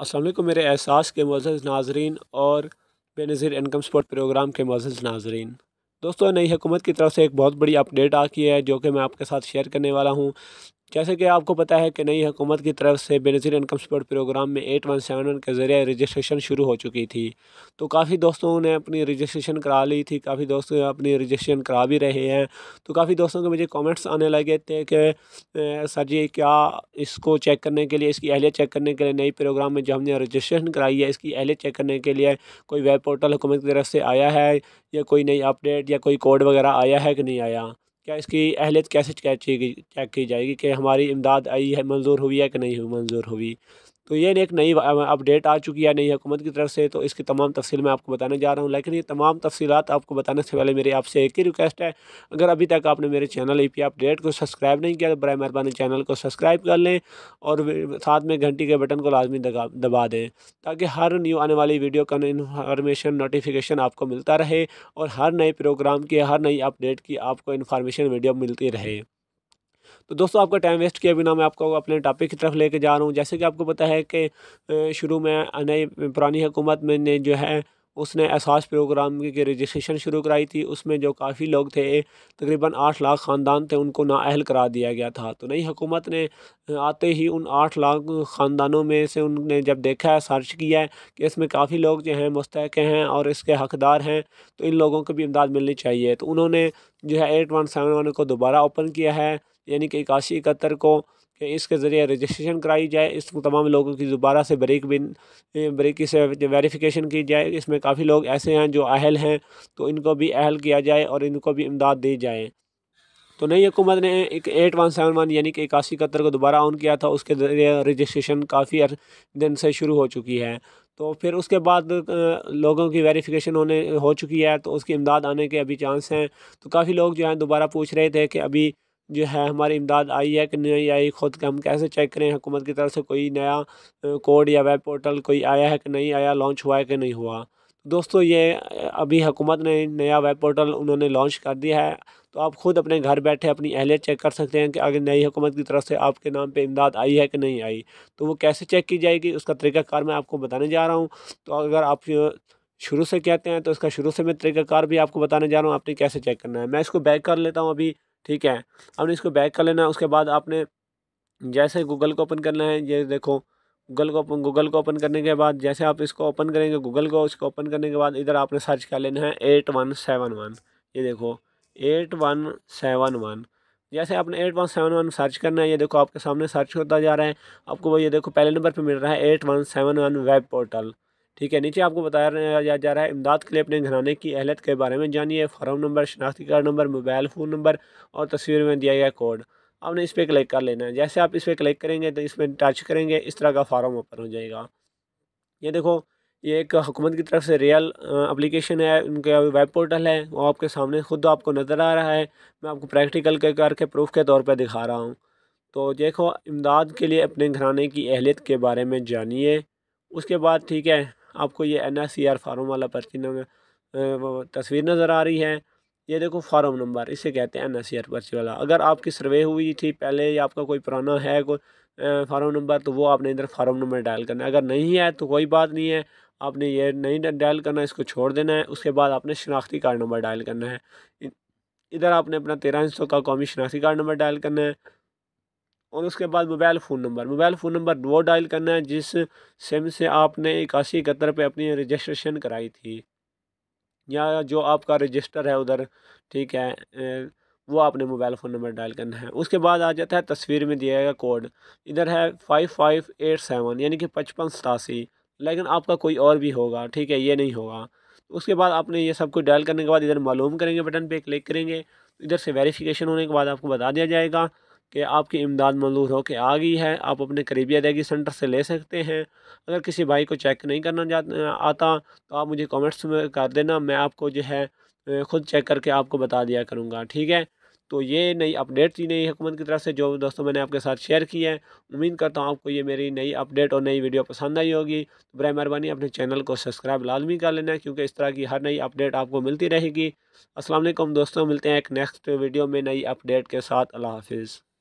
असलम मेरे एहसास के मज़ज़ नाजरन और बेनज़ीर इनकम सपोर्ट प्रोग्राम के मज़ज़ नाजरन दोस्तों नई हुकूमत की तरफ से एक बहुत बड़ी अपडेट आ की है जो कि मैं आपके साथ शेयर करने वाला हूँ जैसे कि आपको पता है कि नई हुकूमत की तरफ से बेनज़ीर इनकम सपोर्ट प्रोग्राम में एट वन सेवन के ज़रिए रजिस्ट्रेशन शुरू हो चुकी थी तो काफ़ी दोस्तों ने अपनी रजिस्ट्रेशन करा ली थी काफ़ी दोस्तों अपनी रजिस्ट्रेशन करा भी रहे हैं तो काफ़ी दोस्तों के मुझे कमेंट्स आने लगे थे कि सर जी क्या इसको चेक करने के लिए इसकी अहलियत चेक करने के लिए नई प्रोग्राम में जो हमने रजिस्ट्रेशन कराई है इसकी अहलियत चेक करने के लिए कोई वेब पोर्टल हुकूमत की तरफ से आया है या कोई नई अपडेट या कोई कोड वगैरह आया है कि नहीं आया क्या इसकी अहलियत कैसे चेक की जाएगी कि हमारी इमदाद आई है मंजूर हुई है कि नहीं हुई मंजूर हुई तो ये एक नई अपडेट आ चुकी है नई हुकूमत की तरफ से तो इसकी तमाम तफसील मैं आपको बताने जा रहा हूँ लेकिन ये तमाम तफसीत आपको बताने से पहले मेरी आपसे एक ही रिक्वेस्ट है अगर अभी तक आपने मेरे चैनल ए पी अपडेट को सब्सक्राइब नहीं किया तो बर मेहरबानी चैनल को सब्सक्राइब कर लें और साथ में घंटी के बटन को लाजमी दबा दें ताकि हर न्यू आने वाली वीडियो का इन्फॉर्मेशन नोटिफिकेशन आपको मिलता रहे और हर नए प्रोग्राम की हर नई अपडेट की आपको इन्फॉर्मेशन वीडियो मिलती रहे तो दोस्तों आपका टाइम वेस्ट किए बिना मैं आपको अपने टॉपिक की तरफ लेके जा रहा हूँ जैसे कि आपको पता है कि शुरू में नई पुरानी हुकूमत में ने जो है उसने एहसास प्रोग्राम की रजिस्ट्रेशन शुरू कराई थी उसमें जो काफ़ी लोग थे तकरीबन आठ लाख ख़ानदान थे उनको नाअहल करा दिया गया था तो नई हुकूमत ने आते ही उन आठ लाख ख़ानदानों में से उनने जब देखा है सर्च किया है कि इसमें काफ़ी लोग जो हैं मुस्तक हैं और इसके हकदार हैं तो इन लोगों को भी इमदाद मिलनी चाहिए तो उन्होंने जो है एट वन सेवन वन को दोबारा ओपन किया है यानी कि इक्यासी इकहत्तर को इसके ज़रिए रजिस्ट्रेशन कराई जाए इस तमाम लोगों की दोबारा से ब्रेक बिन ब्रेकी से वेरिफिकेशन की जाए इसमें काफ़ी लोग ऐसे हैं जो अहल हैं तो इनको भी अहल किया जाए और इनको भी इमदाद दी जाए तो नई हुकूमत ने एक एट वन सेवन वन यानी कि इक्यासी इकहत्तर को दोबारा ऑन किया था उसके ज़रिए रजिस्ट्रेशन काफ़ी दिन से शुरू हो चुकी है तो फिर उसके बाद लोगों की वेरिफिकेशन होने हो चुकी है तो उसकी इमदाद आने के अभी चांस हैं तो काफ़ी लोग जो हैं दोबारा पूछ रहे थे कि अभी जो है हमारी इमदाद आई है कि नहीं आई ख़ुद के हम कैसे चेक करें हुकूमत की तरफ से कोई नया कोड या वेब पोर्टल कोई आया है कि नहीं आया लॉन्च हुआ है कि नहीं हुआ दोस्तों ये अभी हुकूमत ने नया वेब पोर्टल उन्होंने लॉन्च कर दिया है तो आप खुद अपने घर बैठे अपनी अहलियत चेक कर सकते हैं कि अगर नई हुकूमत की तरफ से आपके नाम पे इमदाद आई है कि नहीं आई तो वो कैसे चेक की जाएगी उसका तरीकाकार मैं आपको बताने जा रहा हूँ तो अगर आप शुरू से कहते हैं तो इसका शुरू से मैं तरीकाकार भी आपको बताने जा रहा हूँ आपने कैसे चेक करना है मैं इसको बैक कर लेता हूँ अभी ठीक है आपने इसको बैक कर लेना उसके बाद आपने जैसे गूगल को ओपन करना है ये देखो गूगल को ओपन गूगल को ओपन करने के बाद जैसे आप इसको ओपन करेंगे गूगल को इसको ओपन करने के बाद इधर आपने सर्च कर लेना है एट वन सेवन वन ये देखो एट वन सेवन वन जैसे आपने eight one seven one search करना है ये देखो आपके सामने सर्च होता जा रहा है आपको वो ये देखो पहले नंबर पे मिल रहा है eight one seven one web portal ठीक है नीचे आपको बताया जा रहा है इमदाद के लिए अपने घराने की अहलियत के बारे में जानिए फ़ॉर्म नंबर शनाख्ती card number mobile phone number और तस्वीर में दिया गया कोड आपने इस पर क्लिक कर लेना है जैसे आप इस पर क्लिक करेंगे तो इसमें टच करेंगे इस तरह का फॉर्म ओपन हो जाएगा ये देखो ये एक हुकूमत की तरफ से रियल एप्लीकेशन है उनका वेब पोर्टल है वो आपके सामने खुद आपको नज़र आ रहा है मैं आपको प्रैक्टिकल के करके प्रूफ के तौर पर दिखा रहा हूँ तो देखो इमदाद के लिए अपने घराने की अहलियत के बारे में जानिए उसके बाद ठीक है आपको ये N S C R form वाला पर्ची नंबर तस्वीर नज़र आ रही है ये देखो फार्म नंबर इसे कहते हैं एन एस सी आर पर्ची वाला अगर आपकी सर्वे हुई थी पहले या आपका कोई पुराना है कोई फार्म नंबर तो वो आपने इधर फार्म नंबर डायल करना है अगर नहीं है तो कोई बात नहीं है आपने ये नहीं डायल करना इसको छोड़ देना है उसके बाद आपने शनाख्ती कार्ड नंबर डायल करना है इधर आपने अपना तेरह हिस्सों का कौमी शनाख्ती कार्ड नंबर डायल करना है और उसके बाद mobile phone number mobile phone number वो डायल करना है जिस सिम से आपने इक्यासी इकहत्तर पर अपनी रजिस्ट्रेशन कराई थी या जो आपका रजिस्टर है उधर ठीक है वो आपने मोबाइल फ़ोन नंबर डायल करना है उसके बाद आ जाता है तस्वीर में दिया गया कोड इधर है फाइव फाइव एट सेवन यानी कि पचपन सतासी लेकिन आपका कोई और भी होगा ठीक है ये नहीं होगा उसके बाद आपने ये सब कुछ डायल करने के बाद इधर मालूम करेंगे बटन पे क्लिक करेंगे इधर से वेरिफिकेशन होने के बाद आपको बता दिया जाएगा कि आपकी इमदाद मंजूर होकर आ गई है आप अपने करीबी अदायगी सेंटर से ले सकते हैं अगर किसी भाई को चेक नहीं करना जा आता तो आप मुझे कमेंट्स में कर देना मैं आपको जो है ख़ुद चेक करके आपको बता दिया करूँगा ठीक है तो ये नई अपडेट थी नई हुकूमत की तरफ से जो दोस्तों मैंने आपके साथ शेयर की है उम्मीद करता हूँ आपको ये मेरी नई अपडेट और नई वीडियो पसंद आई होगी तो बर मेहरबानी अपने चैनल को सब्सक्राइब लाजमी कर लेना क्योंकि इस तरह की हर नई अपडेट आपको मिलती रहेगी असलम दोस्तों मिलते हैं एक नेक्स्ट वीडियो में नई अपडेट के साथ अल्लाह हाफिज़